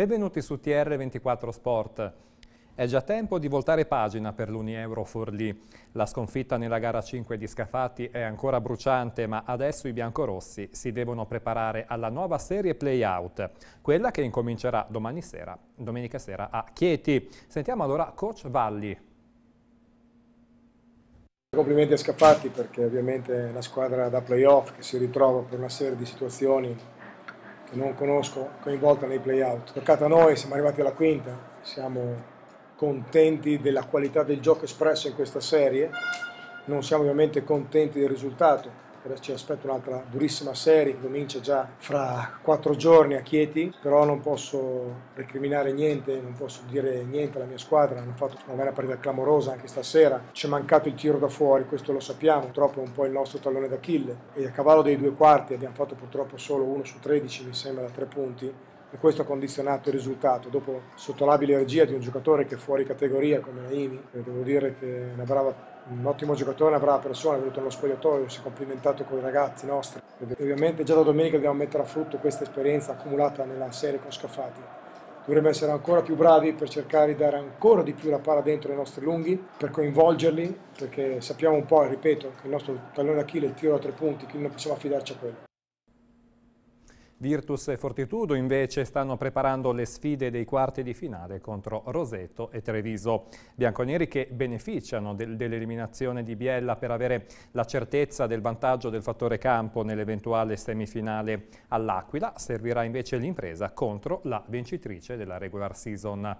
Benvenuti su TR24 Sport. È già tempo di voltare pagina per l'Unieuro Forlì. La sconfitta nella gara 5 di Scafati è ancora bruciante, ma adesso i biancorossi si devono preparare alla nuova serie playout, quella che incomincerà domani sera, domenica sera a Chieti. Sentiamo allora Coach Valli. Complimenti a Scafati perché ovviamente è una squadra da playoff che si ritrova per una serie di situazioni che non conosco coinvolta nei playout. Toccata a noi, siamo arrivati alla quinta, siamo contenti della qualità del gioco espresso in questa serie, non siamo ovviamente contenti del risultato, ci aspetta un'altra durissima serie che comincia già fra quattro giorni a Chieti, però non posso recriminare niente, non posso dire niente alla mia squadra, hanno fatto una bella partita clamorosa anche stasera, ci è mancato il tiro da fuori, questo lo sappiamo, purtroppo è un po' il nostro tallone d'Achille e a cavallo dei due quarti abbiamo fatto purtroppo solo uno su 13 mi sembra da tre punti e questo ha condizionato il risultato. Dopo, sotto l'abile regia di un giocatore che è fuori categoria come Naimi, devo dire che è una brava un ottimo giocatore, una brava persona, è venuto allo spogliatoio, si è complimentato con i ragazzi nostri. E ovviamente già da domenica dobbiamo mettere a frutto questa esperienza accumulata nella serie con Scaffati. Dovremmo essere ancora più bravi per cercare di dare ancora di più la palla dentro ai nostri lunghi, per coinvolgerli, perché sappiamo un po', ripeto, che il nostro tallone Achille è il tiro a tre punti, quindi non possiamo affidarci a quello. Virtus e Fortitudo invece stanno preparando le sfide dei quarti di finale contro Roseto e Treviso. Bianconeri che beneficiano del, dell'eliminazione di Biella per avere la certezza del vantaggio del fattore campo nell'eventuale semifinale all'Aquila. Servirà invece l'impresa contro la vincitrice della regular season.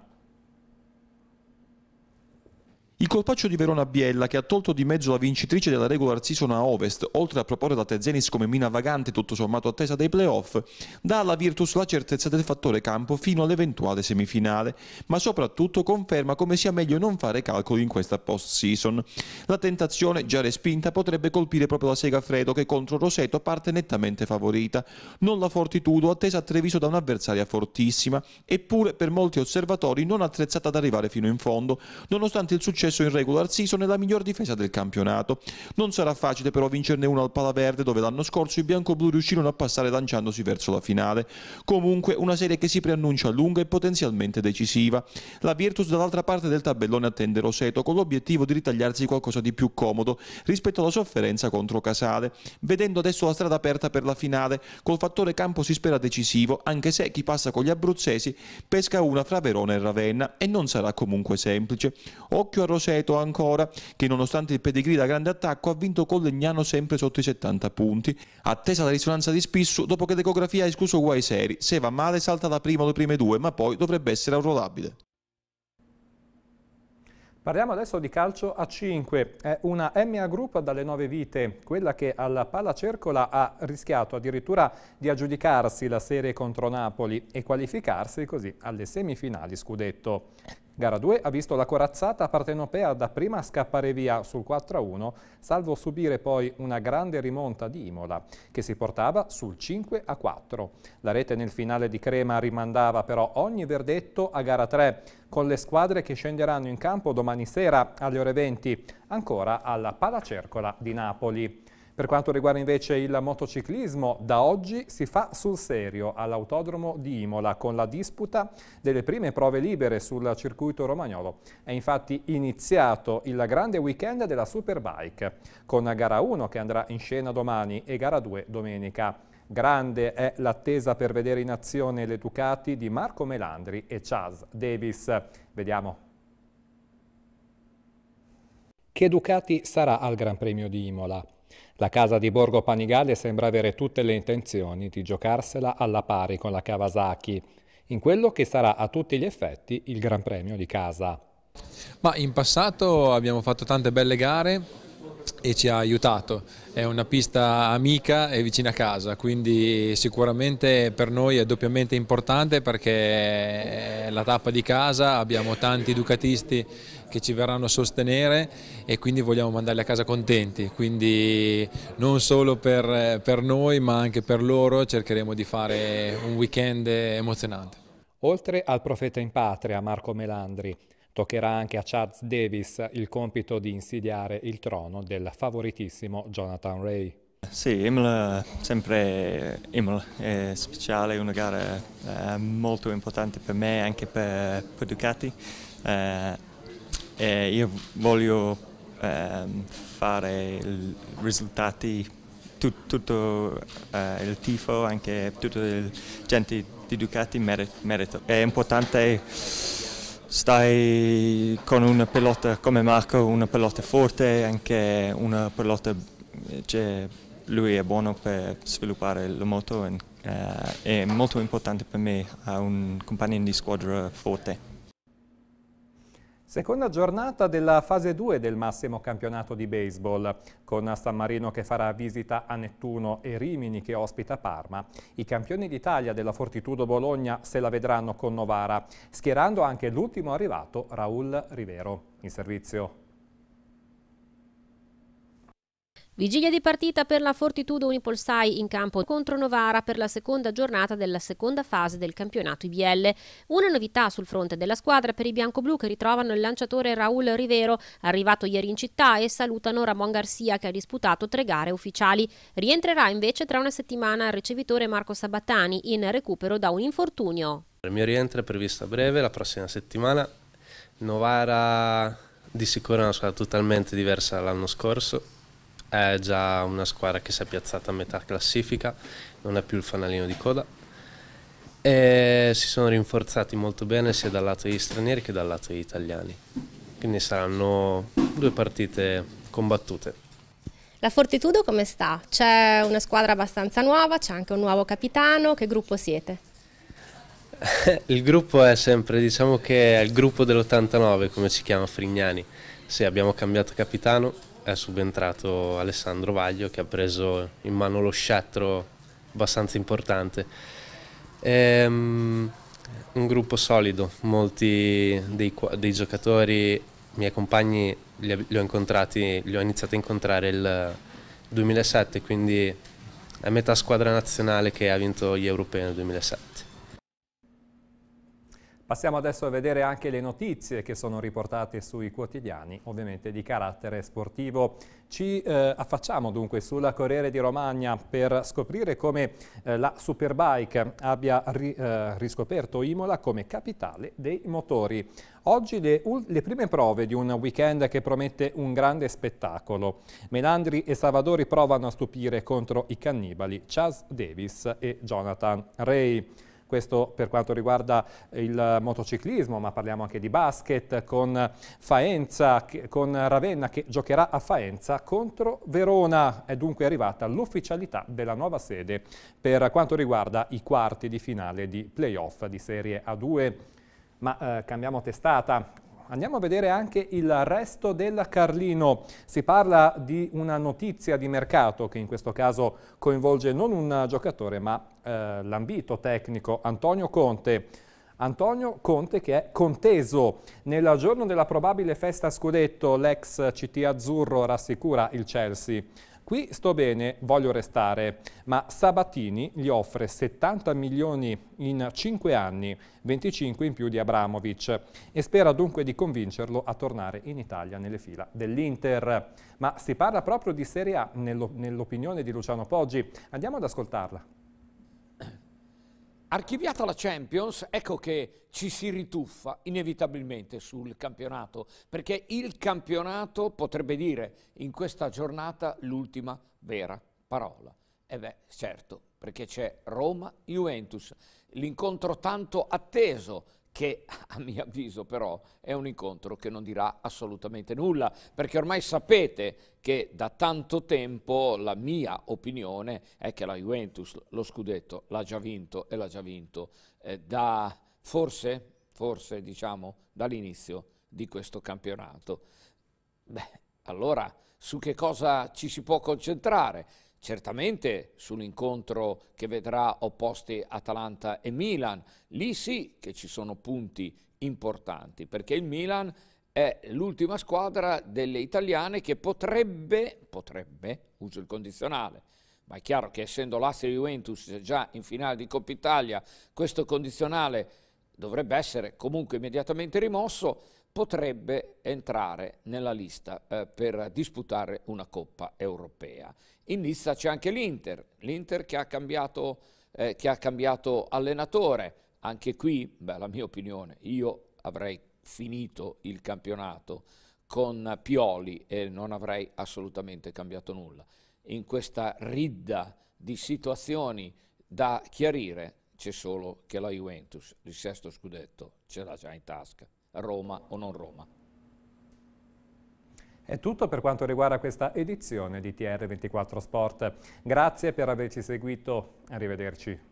Il colpaccio di Verona Biella, che ha tolto di mezzo la vincitrice della regular season a Ovest, oltre a proporre la Tezenis come mina vagante tutto sommato attesa dai playoff, dà alla Virtus la certezza del fattore campo fino all'eventuale semifinale, ma soprattutto conferma come sia meglio non fare calcoli in questa post-season. La tentazione, già respinta, potrebbe colpire proprio la Sega Fredo che contro Roseto parte nettamente favorita. Non la Fortitudo, attesa a Treviso da un'avversaria fortissima, eppure per molti osservatori non attrezzata ad arrivare fino in fondo, nonostante il successo successo in regular season e la miglior difesa del campionato. Non sarà facile però vincerne uno al Palaverde dove l'anno scorso i bianco-blu riuscirono a passare lanciandosi verso la finale. Comunque una serie che si preannuncia lunga e potenzialmente decisiva. La Virtus dall'altra parte del tabellone attende Roseto con l'obiettivo di ritagliarsi qualcosa di più comodo rispetto alla sofferenza contro Casale, vedendo adesso la strada aperta per la finale, col fattore campo si spera decisivo, anche se chi passa con gli abruzzesi pesca una fra Verona e Ravenna e non sarà comunque semplice. Occhio a Roseto Seto ancora, che nonostante il pedigree da grande attacco ha vinto con Legnano sempre sotto i 70 punti. Attesa la risonanza di Spissu dopo che l'ecografia ha escluso guai seri. Se va male salta la prima o le prime due, ma poi dovrebbe essere arruolabile. Parliamo adesso di calcio a 5, è una MA Group dalle 9 vite, quella che alla palla cercola ha rischiato addirittura di aggiudicarsi la serie contro Napoli e qualificarsi così alle semifinali scudetto. Gara 2 ha visto la corazzata partenopea dapprima scappare via sul 4-1, salvo subire poi una grande rimonta di Imola, che si portava sul 5-4. La rete nel finale di Crema rimandava però ogni verdetto a gara 3, con le squadre che scenderanno in campo domani sera alle ore 20, ancora alla Palacercola di Napoli. Per quanto riguarda invece il motociclismo, da oggi si fa sul serio all'autodromo di Imola con la disputa delle prime prove libere sul circuito romagnolo. È infatti iniziato il grande weekend della Superbike con gara 1 che andrà in scena domani e gara 2 domenica. Grande è l'attesa per vedere in azione le Ducati di Marco Melandri e Chaz Davis. Vediamo. Che Ducati sarà al Gran Premio di Imola? La casa di Borgo Panigale sembra avere tutte le intenzioni di giocarsela alla pari con la Kawasaki, in quello che sarà a tutti gli effetti il Gran Premio di casa. Ma in passato abbiamo fatto tante belle gare, e ci ha aiutato. È una pista amica e vicina a casa, quindi sicuramente per noi è doppiamente importante perché è la tappa di casa, abbiamo tanti ducatisti che ci verranno a sostenere e quindi vogliamo mandarli a casa contenti, quindi non solo per, per noi ma anche per loro cercheremo di fare un weekend emozionante. Oltre al profeta in patria Marco Melandri, Toccherà anche a Charles Davis il compito di insidiare il trono del favoritissimo Jonathan Ray. Sì, Imola, eh, sempre Imla, è speciale, è una gara eh, molto importante per me e anche per, per Ducati. Eh, eh, io voglio ehm, fare i risultati, tut, tutto eh, il tifo, anche tutta la gente di Ducati merita. È importante stai con una pelota come Marco, una pelota forte, anche una pelota, cioè lui è buono per sviluppare la moto e, eh, è molto importante per me, ha un compagno di squadra forte. Seconda giornata della fase 2 del massimo campionato di baseball, con San Marino che farà visita a Nettuno e Rimini che ospita Parma. I campioni d'Italia della Fortitudo Bologna se la vedranno con Novara, schierando anche l'ultimo arrivato Raul Rivero. In servizio Vigilia di partita per la Fortitudo Unipolsai in campo contro Novara per la seconda giornata della seconda fase del campionato IBL. Una novità sul fronte della squadra per i bianco-blu che ritrovano il lanciatore Raul Rivero, arrivato ieri in città, e salutano Ramon Garcia che ha disputato tre gare ufficiali. Rientrerà invece tra una settimana il ricevitore Marco Sabatani in recupero da un infortunio. Il mio rientro è previsto a breve, la prossima settimana. Novara di sicuro è una squadra totalmente diversa dall'anno scorso è già una squadra che si è piazzata a metà classifica, non è più il fanalino di coda. E si sono rinforzati molto bene sia dal lato degli stranieri che dal lato degli italiani. Quindi saranno due partite combattute. La Fortitudo come sta? C'è una squadra abbastanza nuova, c'è anche un nuovo capitano, che gruppo siete? il gruppo è sempre, diciamo che è il gruppo dell'89 come ci chiama Frignani, sì, abbiamo cambiato capitano, è subentrato Alessandro Vaglio che ha preso in mano lo scettro abbastanza importante. Ehm, un gruppo solido, molti dei, dei giocatori, i miei compagni li, li, ho incontrati, li ho iniziati a incontrare il 2007, quindi è metà squadra nazionale che ha vinto gli europei nel 2007. Passiamo adesso a vedere anche le notizie che sono riportate sui quotidiani, ovviamente di carattere sportivo. Ci eh, affacciamo dunque sulla Corriere di Romagna per scoprire come eh, la Superbike abbia ri, eh, riscoperto Imola come capitale dei motori. Oggi le, le, prime prove di un weekend che promette un grande spettacolo. Melandri e Savadori provano a stupire contro i cannibali Charles Davis e Jonathan Ray questo per quanto riguarda il motociclismo, ma parliamo anche di basket, con Faenza, con Ravenna che giocherà a Faenza contro Verona. È dunque arrivata l'ufficialità della nuova sede per quanto riguarda i quarti di finale di playoff di Serie A2. Ma eh, cambiamo testata, Andiamo a vedere anche il resto del Carlino. Si parla di una notizia di mercato che in questo caso coinvolge non un giocatore ma eh, l'ambito tecnico Antonio Conte. Antonio Conte che è conteso. Nel giorno della probabile festa scudetto l'ex CT azzurro rassicura il Chelsea. Qui sto bene, voglio restare, ma Sabatini gli offre 70 milioni in 5 anni, 25 in più di Abramovic, e spera dunque di convincerlo a tornare in Italia nelle fila dell'Inter. Ma si parla proprio di Serie A nell'opinione di Luciano Poggi. Andiamo ad ascoltarla. Archiviata la Champions, ecco che ci si rituffa inevitabilmente sul campionato, perché il campionato potrebbe dire in questa giornata l'ultima vera parola. E beh, certo, perché c'è Roma-Juventus, l'incontro tanto atteso che a mio avviso però è un incontro che non dirà assolutamente nulla, perché ormai sapete che da tanto tempo la mia opinione è che la Juventus lo scudetto l'ha già vinto e l'ha già vinto eh, da forse, forse diciamo dall'inizio di questo campionato. Beh, allora su che cosa ci si può concentrare? certamente sull'incontro che vedrà opposti Atalanta e Milan. Lì sì che ci sono punti importanti, perché il Milan è l'ultima squadra delle italiane che potrebbe, potrebbe, uso il condizionale, ma è chiaro che essendo l'Asse Juventus già in finale di Coppa Italia, questo condizionale dovrebbe essere comunque immediatamente rimosso, potrebbe entrare nella lista eh, per disputare una Coppa europea. In lista c'è anche l'Inter, l'Inter che, eh, che, ha cambiato allenatore. Anche qui, beh, la mia opinione, io avrei finito il campionato con Pioli e non avrei assolutamente cambiato nulla. In questa ridda di situazioni da chiarire c'è solo che la Juventus, il sesto scudetto, ce l'ha già in tasca, Roma o non Roma. È tutto per quanto riguarda questa edizione di TR24 Sport. Grazie per averci seguito, arrivederci.